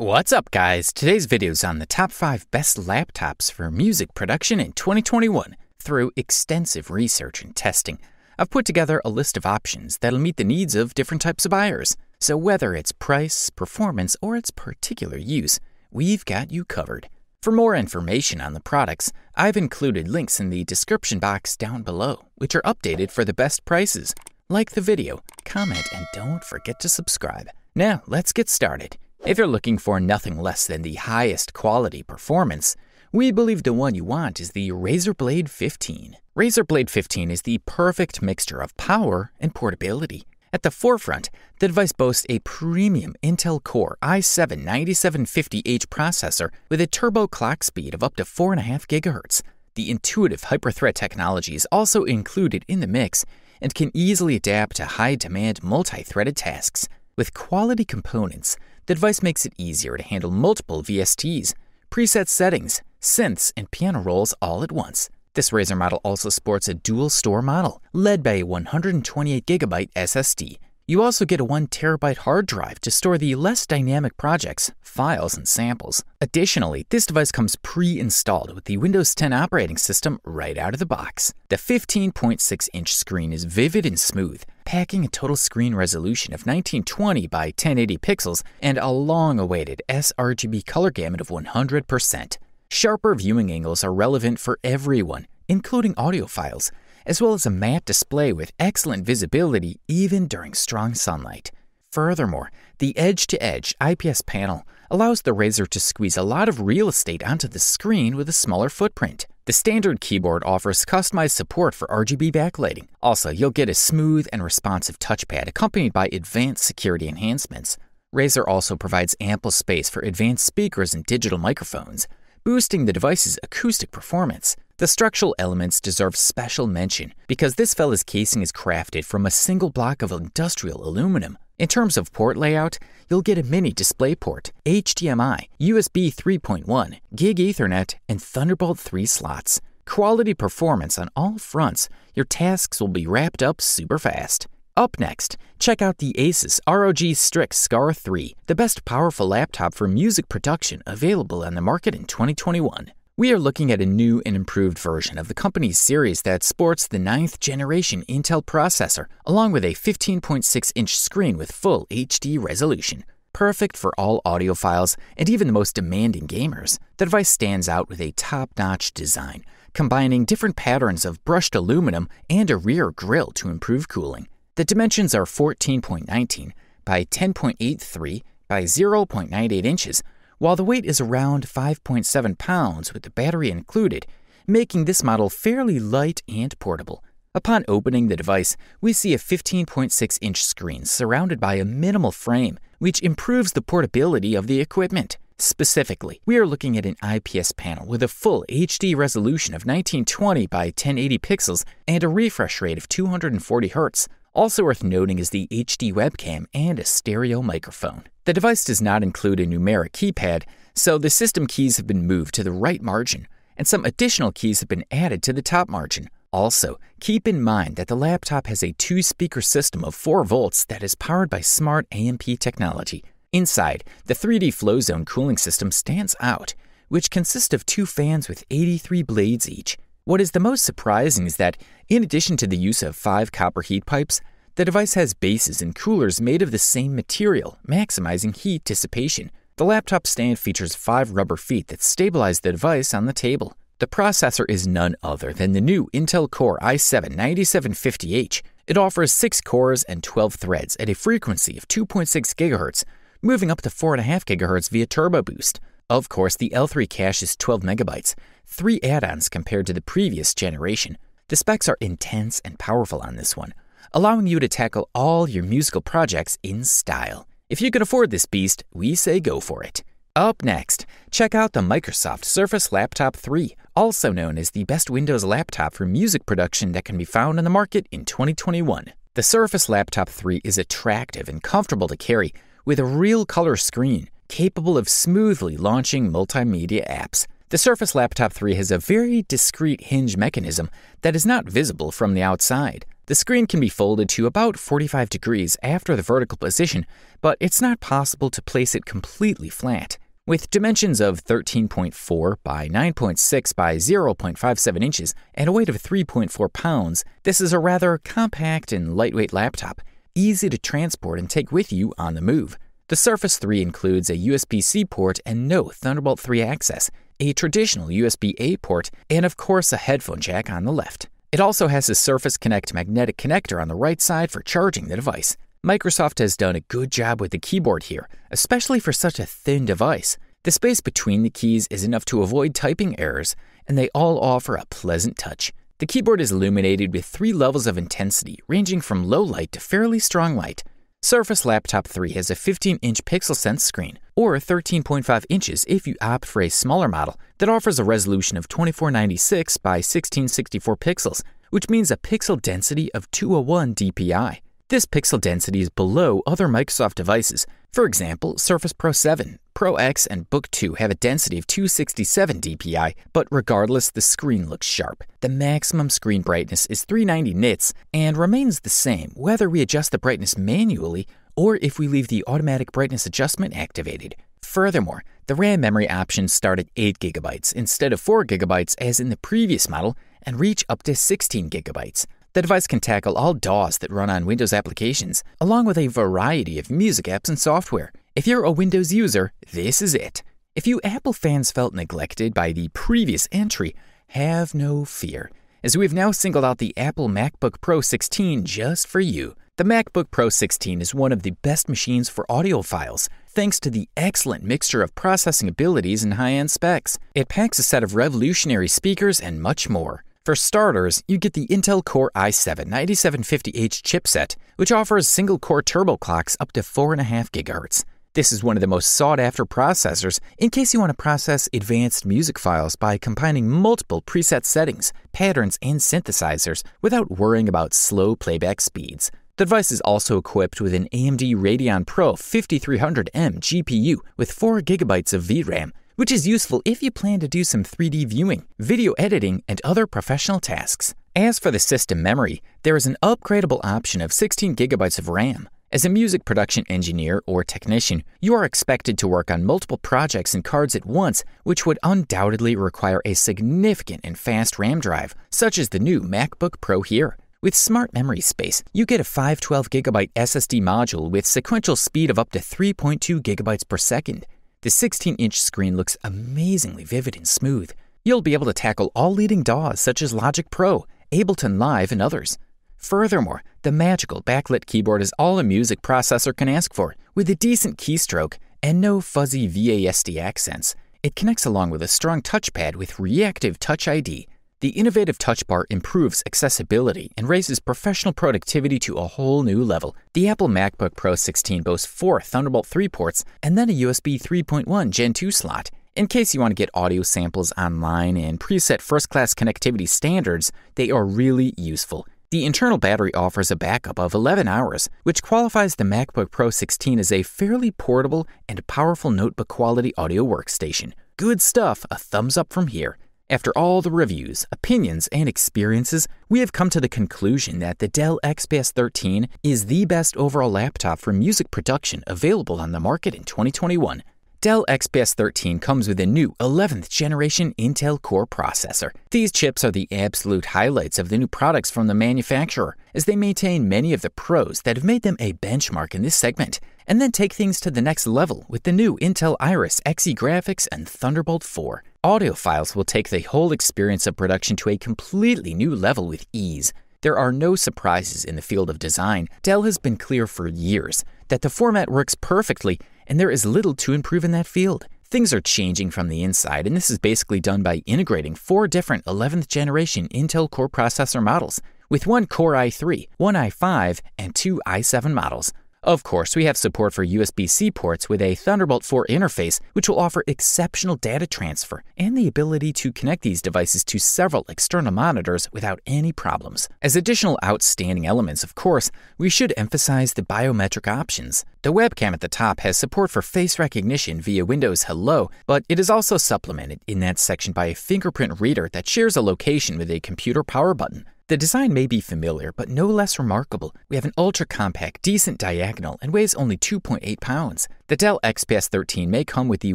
What's up guys? Today's video is on the top 5 best laptops for music production in 2021 through extensive research and testing. I've put together a list of options that'll meet the needs of different types of buyers. So whether it's price, performance, or its particular use, we've got you covered. For more information on the products, I've included links in the description box down below, which are updated for the best prices. Like the video, comment, and don't forget to subscribe. Now, let's get started. If you're looking for nothing less than the highest quality performance, we believe the one you want is the Razer Blade 15. Razer Blade 15 is the perfect mixture of power and portability. At the forefront, the device boasts a premium Intel Core i7-9750H processor with a turbo clock speed of up to 4.5 GHz. The intuitive HyperThread technology is also included in the mix and can easily adapt to high-demand multi-threaded tasks. With quality components, the device makes it easier to handle multiple VSTs, preset settings, synths, and piano rolls all at once. This Razer model also sports a dual store model, led by a 128GB SSD you also get a 1TB hard drive to store the less dynamic projects, files, and samples. Additionally, this device comes pre-installed with the Windows 10 operating system right out of the box. The 15.6-inch screen is vivid and smooth, packing a total screen resolution of 1920 by 1080 pixels and a long-awaited sRGB color gamut of 100%. Sharper viewing angles are relevant for everyone, including audiophiles, as well as a map display with excellent visibility even during strong sunlight. Furthermore, the edge-to-edge -edge IPS panel allows the Razer to squeeze a lot of real estate onto the screen with a smaller footprint. The standard keyboard offers customized support for RGB backlighting. Also, you'll get a smooth and responsive touchpad accompanied by advanced security enhancements. Razer also provides ample space for advanced speakers and digital microphones, boosting the device's acoustic performance. The structural elements deserve special mention because this fella's casing is crafted from a single block of industrial aluminum. In terms of port layout, you'll get a mini DisplayPort, HDMI, USB 3.1, Gig Ethernet, and Thunderbolt 3 slots. Quality performance on all fronts, your tasks will be wrapped up super fast. Up next, check out the Asus ROG Strix Scar 3, the best powerful laptop for music production available on the market in 2021. We are looking at a new and improved version of the company's series that sports the ninth generation Intel processor, along with a 15.6 inch screen with full HD resolution. Perfect for all audiophiles and even the most demanding gamers, the device stands out with a top notch design, combining different patterns of brushed aluminum and a rear grille to improve cooling. The dimensions are 14.19 by 10.83 by 0.98 inches, while the weight is around 5.7 pounds with the battery included, making this model fairly light and portable. Upon opening the device, we see a 15.6-inch screen surrounded by a minimal frame, which improves the portability of the equipment. Specifically, we are looking at an IPS panel with a full HD resolution of 1920 by 1080 pixels and a refresh rate of 240 Hz. Also worth noting is the HD webcam and a stereo microphone. The device does not include a numeric keypad, so the system keys have been moved to the right margin, and some additional keys have been added to the top margin. Also, keep in mind that the laptop has a two-speaker system of 4 volts that is powered by smart AMP technology. Inside, the 3D Flow Zone cooling system stands out, which consists of two fans with 83 blades each. What is the most surprising is that, in addition to the use of five copper heat pipes, the device has bases and coolers made of the same material, maximizing heat dissipation. The laptop stand features five rubber feet that stabilize the device on the table. The processor is none other than the new Intel Core i7-9750H. It offers 6 cores and 12 threads at a frequency of 2.6 GHz, moving up to 4.5 GHz via Turbo Boost. Of course, the L3 cache is 12 MB, three add-ons compared to the previous generation. The specs are intense and powerful on this one allowing you to tackle all your musical projects in style. If you can afford this beast, we say go for it. Up next, check out the Microsoft Surface Laptop 3, also known as the best Windows laptop for music production that can be found on the market in 2021. The Surface Laptop 3 is attractive and comfortable to carry, with a real color screen capable of smoothly launching multimedia apps. The Surface Laptop 3 has a very discreet hinge mechanism that is not visible from the outside, the screen can be folded to about 45 degrees after the vertical position, but it's not possible to place it completely flat. With dimensions of 13.4 by 9.6 by 0.57 inches and a weight of 3.4 pounds, this is a rather compact and lightweight laptop, easy to transport and take with you on the move. The Surface 3 includes a USB-C port and no Thunderbolt 3 access, a traditional USB-A port, and of course a headphone jack on the left. It also has a Surface Connect magnetic connector on the right side for charging the device. Microsoft has done a good job with the keyboard here, especially for such a thin device. The space between the keys is enough to avoid typing errors, and they all offer a pleasant touch. The keyboard is illuminated with three levels of intensity, ranging from low light to fairly strong light. Surface Laptop 3 has a 15-inch pixel sense screen, or 13.5 inches if you opt for a smaller model that offers a resolution of 2496 by 1664 pixels, which means a pixel density of 201 dpi. This pixel density is below other Microsoft devices. For example, Surface Pro 7, Pro X, and Book 2 have a density of 267 dpi, but regardless, the screen looks sharp. The maximum screen brightness is 390 nits and remains the same whether we adjust the brightness manually or if we leave the automatic brightness adjustment activated. Furthermore, the RAM memory options start at 8GB instead of 4GB as in the previous model and reach up to 16GB. The device can tackle all DAWs that run on Windows applications, along with a variety of music apps and software. If you're a Windows user, this is it. If you Apple fans felt neglected by the previous entry, have no fear, as we've now singled out the Apple MacBook Pro 16 just for you. The MacBook Pro 16 is one of the best machines for audiophiles, thanks to the excellent mixture of processing abilities and high end specs. It packs a set of revolutionary speakers and much more. For starters, you get the Intel Core i7-9750H chipset, which offers single-core turbo clocks up to 4.5 GHz. This is one of the most sought-after processors in case you want to process advanced music files by combining multiple preset settings, patterns, and synthesizers without worrying about slow playback speeds. The device is also equipped with an AMD Radeon Pro 5300M GPU with 4GB of VRAM, which is useful if you plan to do some 3D viewing, video editing, and other professional tasks. As for the system memory, there is an upgradable option of 16GB of RAM. As a music production engineer or technician, you are expected to work on multiple projects and cards at once, which would undoubtedly require a significant and fast RAM drive, such as the new MacBook Pro here. With smart memory space, you get a 512GB SSD module with sequential speed of up to 3.2GB per second, the 16 inch screen looks amazingly vivid and smooth. You'll be able to tackle all leading DAWs such as Logic Pro, Ableton Live, and others. Furthermore, the magical backlit keyboard is all a music processor can ask for, with a decent keystroke and no fuzzy VASD accents. It connects along with a strong touchpad with reactive Touch ID, the innovative touch bar improves accessibility and raises professional productivity to a whole new level. The Apple MacBook Pro 16 boasts four Thunderbolt 3 ports and then a USB 3.1 Gen 2 slot. In case you want to get audio samples online and preset first class connectivity standards, they are really useful. The internal battery offers a backup of 11 hours, which qualifies the MacBook Pro 16 as a fairly portable and powerful notebook quality audio workstation. Good stuff, a thumbs up from here. After all the reviews, opinions, and experiences, we have come to the conclusion that the Dell XPS 13 is the best overall laptop for music production available on the market in 2021. Dell XPS 13 comes with a new 11th generation Intel Core processor. These chips are the absolute highlights of the new products from the manufacturer, as they maintain many of the pros that have made them a benchmark in this segment and then take things to the next level with the new Intel Iris Xe graphics and Thunderbolt 4. Audio files will take the whole experience of production to a completely new level with ease. There are no surprises in the field of design. Dell has been clear for years that the format works perfectly, and there is little to improve in that field. Things are changing from the inside, and this is basically done by integrating four different 11th generation Intel Core processor models with one Core i3, one i5, and two i7 models. Of course, we have support for USB-C ports with a Thunderbolt 4 interface, which will offer exceptional data transfer and the ability to connect these devices to several external monitors without any problems. As additional outstanding elements, of course, we should emphasize the biometric options. The webcam at the top has support for face recognition via Windows Hello, but it is also supplemented in that section by a fingerprint reader that shares a location with a computer power button. The design may be familiar, but no less remarkable. We have an ultra compact, decent diagonal, and weighs only 2.8 pounds. The Dell XPS 13 may come with the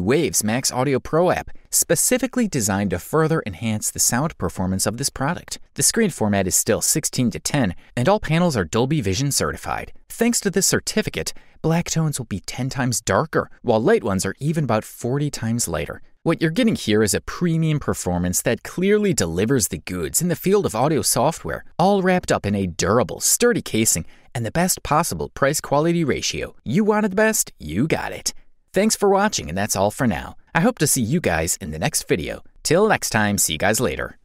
Waves Max Audio Pro app, specifically designed to further enhance the sound performance of this product. The screen format is still 16 to 10, and all panels are Dolby Vision certified. Thanks to this certificate, black tones will be 10 times darker, while light ones are even about 40 times lighter. What you're getting here is a premium performance that clearly delivers the goods in the field of audio software, all wrapped up in a durable, sturdy casing and the best possible price quality ratio. You wanted the best, you got it. Thanks for watching, and that's all for now. I hope to see you guys in the next video. Till next time, see you guys later.